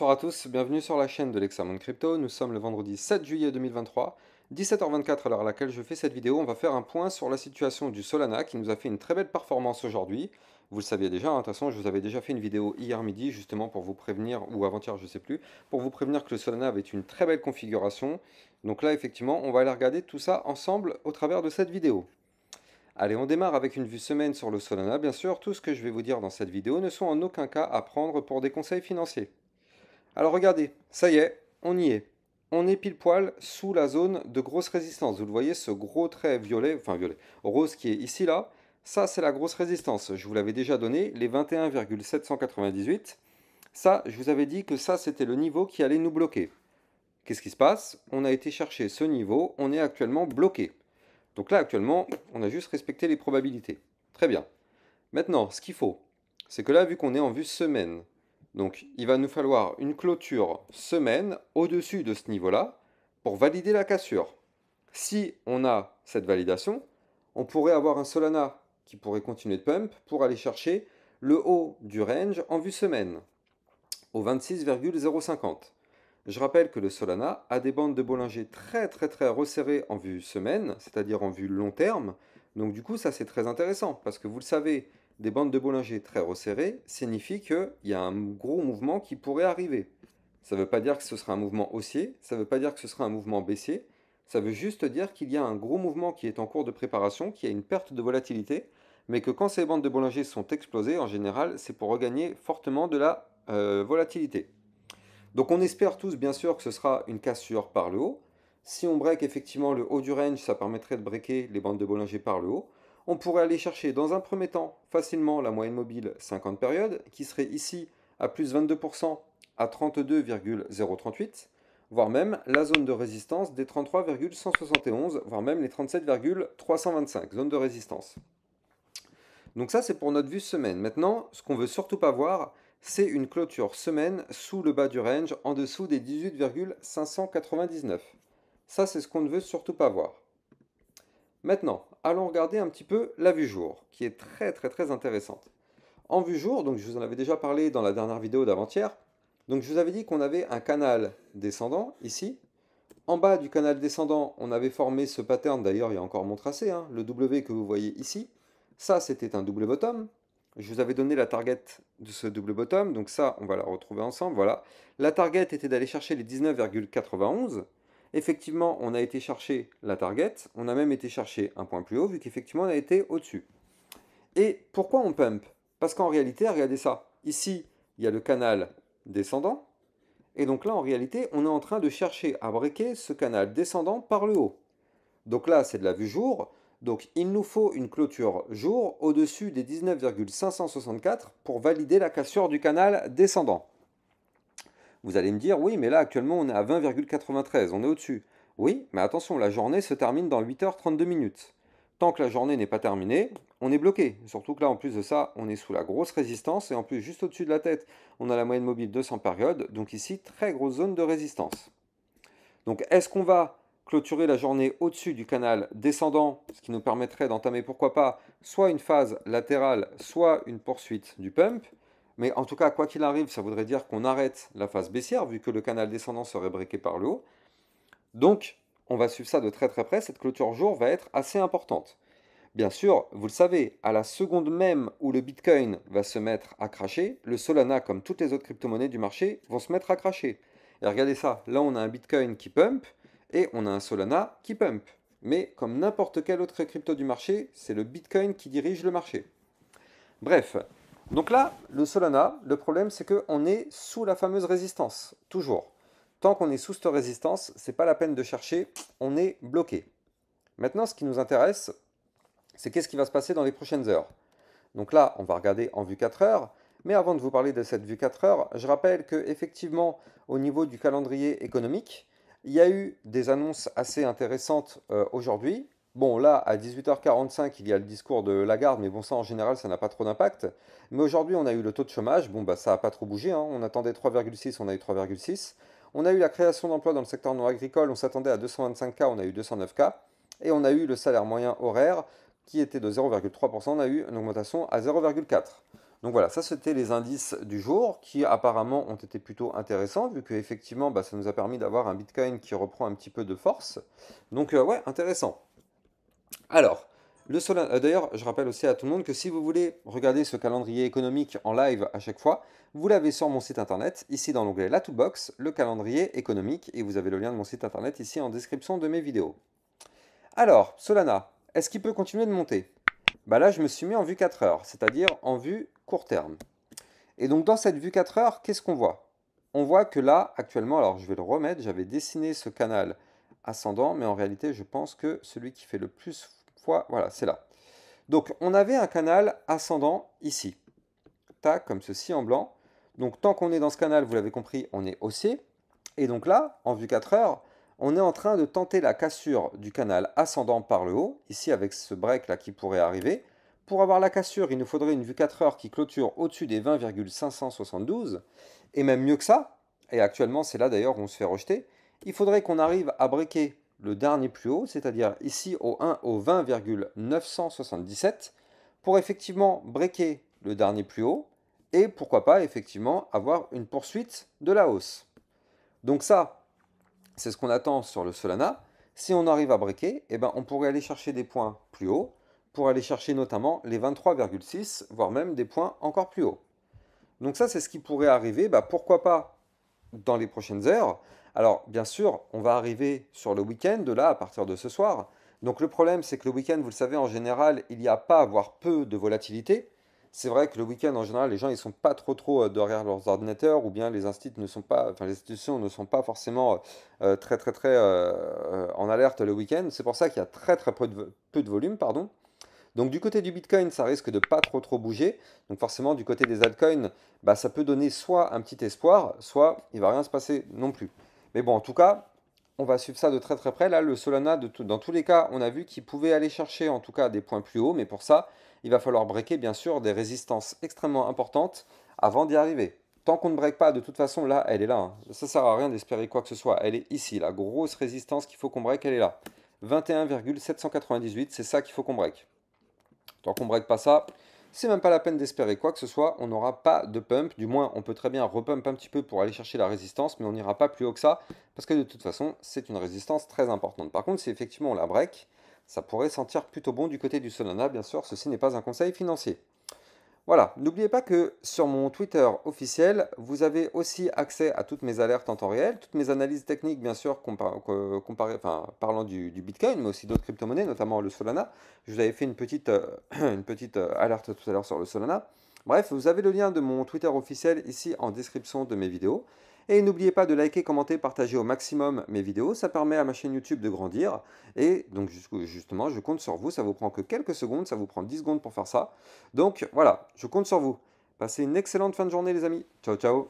Bonsoir à tous, bienvenue sur la chaîne de l'Examen Crypto. Nous sommes le vendredi 7 juillet 2023, 17h24 à l'heure à laquelle je fais cette vidéo. On va faire un point sur la situation du Solana qui nous a fait une très belle performance aujourd'hui. Vous le saviez déjà, hein, de toute façon, je vous avais déjà fait une vidéo hier midi justement pour vous prévenir, ou avant-hier, je ne sais plus, pour vous prévenir que le Solana avait une très belle configuration. Donc là, effectivement, on va aller regarder tout ça ensemble au travers de cette vidéo. Allez, on démarre avec une vue semaine sur le Solana. Bien sûr, tout ce que je vais vous dire dans cette vidéo ne sont en aucun cas à prendre pour des conseils financiers. Alors regardez, ça y est, on y est. On est pile poil sous la zone de grosse résistance. Vous le voyez, ce gros trait violet, enfin violet, rose qui est ici là, ça c'est la grosse résistance. Je vous l'avais déjà donné, les 21,798. Ça, je vous avais dit que ça c'était le niveau qui allait nous bloquer. Qu'est-ce qui se passe On a été chercher ce niveau, on est actuellement bloqué. Donc là actuellement, on a juste respecté les probabilités. Très bien. Maintenant, ce qu'il faut, c'est que là, vu qu'on est en vue semaine, donc il va nous falloir une clôture semaine au-dessus de ce niveau-là pour valider la cassure. Si on a cette validation, on pourrait avoir un Solana qui pourrait continuer de pump pour aller chercher le haut du range en vue semaine au 26,050. Je rappelle que le Solana a des bandes de Bollinger très très très resserrées en vue semaine, c'est-à-dire en vue long terme. Donc du coup ça c'est très intéressant parce que vous le savez, des bandes de Bollinger très resserrées signifie qu'il y a un gros mouvement qui pourrait arriver. Ça ne veut pas dire que ce sera un mouvement haussier, ça ne veut pas dire que ce sera un mouvement baissier, ça veut juste dire qu'il y a un gros mouvement qui est en cours de préparation, qui a une perte de volatilité, mais que quand ces bandes de Bollinger sont explosées, en général, c'est pour regagner fortement de la euh, volatilité. Donc on espère tous bien sûr que ce sera une cassure par le haut. Si on break effectivement le haut du range, ça permettrait de breaker les bandes de Bollinger par le haut on pourrait aller chercher dans un premier temps facilement la moyenne mobile 50 périodes, qui serait ici à plus 22% à 32,038, voire même la zone de résistance des 33,171, voire même les 37,325, zones de résistance. Donc ça, c'est pour notre vue semaine. Maintenant, ce qu'on veut surtout pas voir, c'est une clôture semaine sous le bas du range, en dessous des 18,599. Ça, c'est ce qu'on ne veut surtout pas voir. Maintenant, allons regarder un petit peu la vue jour, qui est très très très intéressante. En vue jour, donc je vous en avais déjà parlé dans la dernière vidéo d'avant-hier, donc je vous avais dit qu'on avait un canal descendant ici. En bas du canal descendant, on avait formé ce pattern, d'ailleurs il y a encore mon tracé, hein, le W que vous voyez ici. Ça c'était un double bottom. Je vous avais donné la target de ce double bottom, donc ça on va la retrouver ensemble, voilà. La target était d'aller chercher les 19,91 Effectivement, on a été chercher la target, on a même été chercher un point plus haut, vu qu'effectivement on a été au-dessus. Et pourquoi on pump Parce qu'en réalité, regardez ça, ici, il y a le canal descendant, et donc là, en réalité, on est en train de chercher à breaker ce canal descendant par le haut. Donc là, c'est de la vue jour, donc il nous faut une clôture jour au-dessus des 19,564 pour valider la cassure du canal descendant. Vous allez me dire, oui, mais là actuellement on est à 20,93, on est au-dessus. Oui, mais attention, la journée se termine dans 8h32 minutes. Tant que la journée n'est pas terminée, on est bloqué. Surtout que là, en plus de ça, on est sous la grosse résistance et en plus, juste au-dessus de la tête, on a la moyenne mobile 200 périodes. Donc ici, très grosse zone de résistance. Donc est-ce qu'on va clôturer la journée au-dessus du canal descendant, ce qui nous permettrait d'entamer, pourquoi pas, soit une phase latérale, soit une poursuite du pump mais en tout cas, quoi qu'il arrive, ça voudrait dire qu'on arrête la phase baissière, vu que le canal descendant serait briqué par le haut. Donc, on va suivre ça de très très près. Cette clôture jour va être assez importante. Bien sûr, vous le savez, à la seconde même où le Bitcoin va se mettre à cracher, le Solana, comme toutes les autres crypto-monnaies du marché, vont se mettre à cracher. Et regardez ça, là on a un Bitcoin qui pump et on a un Solana qui pump. Mais comme n'importe quelle autre crypto du marché, c'est le Bitcoin qui dirige le marché. Bref, donc là, le Solana, le problème c'est qu'on est sous la fameuse résistance, toujours. Tant qu'on est sous cette résistance, ce n'est pas la peine de chercher, on est bloqué. Maintenant, ce qui nous intéresse, c'est qu'est-ce qui va se passer dans les prochaines heures. Donc là, on va regarder en vue 4 heures, mais avant de vous parler de cette vue 4 heures, je rappelle qu'effectivement, au niveau du calendrier économique, il y a eu des annonces assez intéressantes euh, aujourd'hui. Bon, là, à 18h45, il y a le discours de Lagarde, mais bon, ça, en général, ça n'a pas trop d'impact. Mais aujourd'hui, on a eu le taux de chômage. Bon, bah, ça n'a pas trop bougé. Hein. On attendait 3,6, on a eu 3,6. On a eu la création d'emplois dans le secteur non agricole. On s'attendait à 225K, on a eu 209K. Et on a eu le salaire moyen horaire qui était de 0,3%. On a eu une augmentation à 0,4%. Donc voilà, ça c'était les indices du jour qui apparemment ont été plutôt intéressants vu qu'effectivement, bah, ça nous a permis d'avoir un Bitcoin qui reprend un petit peu de force. Donc euh, ouais, intéressant. Alors, le Solana. Euh, d'ailleurs, je rappelle aussi à tout le monde que si vous voulez regarder ce calendrier économique en live à chaque fois, vous l'avez sur mon site internet, ici dans l'onglet La Toolbox, le calendrier économique, et vous avez le lien de mon site internet ici en description de mes vidéos. Alors, Solana, est-ce qu'il peut continuer de monter bah Là, je me suis mis en vue 4 heures, c'est-à-dire en vue court terme. Et donc, dans cette vue 4 heures, qu'est-ce qu'on voit On voit que là, actuellement, alors je vais le remettre, j'avais dessiné ce canal ascendant, mais en réalité, je pense que celui qui fait le plus fois, voilà, c'est là. Donc, on avait un canal ascendant ici. Tac, comme ceci en blanc. Donc, tant qu'on est dans ce canal, vous l'avez compris, on est haussier. Et donc là, en vue 4 heures, on est en train de tenter la cassure du canal ascendant par le haut, ici avec ce break là qui pourrait arriver. Pour avoir la cassure, il nous faudrait une vue 4 heures qui clôture au-dessus des 20,572, et même mieux que ça, et actuellement c'est là d'ailleurs où on se fait rejeter, il faudrait qu'on arrive à breaker le dernier plus haut, c'est-à-dire ici au 1 au 20,977, pour effectivement breaker le dernier plus haut et pourquoi pas effectivement avoir une poursuite de la hausse. Donc ça, c'est ce qu'on attend sur le Solana. Si on arrive à breaker, eh ben, on pourrait aller chercher des points plus hauts, pour aller chercher notamment les 23,6, voire même des points encore plus hauts. Donc ça, c'est ce qui pourrait arriver, bah, pourquoi pas dans les prochaines heures, alors, bien sûr, on va arriver sur le week-end, là, à partir de ce soir. Donc, le problème, c'est que le week-end, vous le savez, en général, il n'y a pas, voire peu de volatilité. C'est vrai que le week-end, en général, les gens, ils sont pas trop, trop euh, derrière leurs ordinateurs, ou bien les, ne sont pas, les institutions ne sont pas forcément euh, euh, très, très, très en alerte le week-end. C'est pour ça qu'il y a très, très peu de, peu de volume, pardon. Donc du côté du Bitcoin, ça risque de pas trop trop bouger. Donc forcément, du côté des altcoins, bah, ça peut donner soit un petit espoir, soit il va rien se passer non plus. Mais bon, en tout cas, on va suivre ça de très très près. Là, le Solana, dans tous les cas, on a vu qu'il pouvait aller chercher en tout cas des points plus hauts, mais pour ça, il va falloir breaker bien sûr des résistances extrêmement importantes avant d'y arriver. Tant qu'on ne break pas, de toute façon, là, elle est là. Ça hein. Ça sert à rien d'espérer quoi que ce soit. Elle est ici, la grosse résistance qu'il faut qu'on break, elle est là. 21,798, c'est ça qu'il faut qu'on break. Tant qu'on break pas ça, c'est même pas la peine d'espérer quoi que ce soit, on n'aura pas de pump, du moins on peut très bien repump un petit peu pour aller chercher la résistance, mais on n'ira pas plus haut que ça, parce que de toute façon c'est une résistance très importante. Par contre si effectivement on la break, ça pourrait sentir plutôt bon du côté du Solana, bien sûr, ceci n'est pas un conseil financier. Voilà, n'oubliez pas que sur mon Twitter officiel, vous avez aussi accès à toutes mes alertes en temps réel, toutes mes analyses techniques, bien sûr, parlant du, Bitcoin, mais aussi d'autres crypto-monnaies, notamment le Solana. Je vous avais fait une petite, euh, une petite euh, alerte tout à l'heure sur le Solana. Bref, vous avez le lien de mon Twitter officiel ici en description de mes vidéos. Et n'oubliez pas de liker, commenter, partager au maximum mes vidéos. Ça permet à ma chaîne YouTube de grandir. Et donc, justement, je compte sur vous. Ça vous prend que quelques secondes. Ça vous prend 10 secondes pour faire ça. Donc, voilà, je compte sur vous. Passez une excellente fin de journée, les amis. Ciao, ciao.